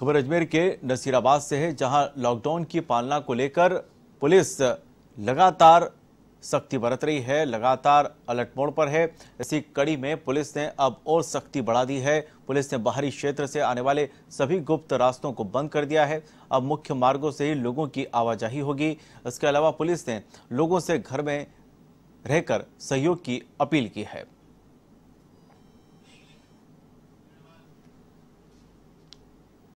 खबर अजमेर के नसीराबाद से है जहां लॉकडाउन की पालना को लेकर पुलिस लगातार सख्ती बरत रही है लगातार अलर्ट मोड पर है इसी कड़ी में पुलिस ने अब और सख्ती बढ़ा दी है पुलिस ने बाहरी क्षेत्र से आने वाले सभी गुप्त रास्तों को बंद कर दिया है अब मुख्य मार्गों से ही लोगों की आवाजाही होगी इसके अलावा पुलिस ने लोगों से घर में रहकर सहयोग की अपील की है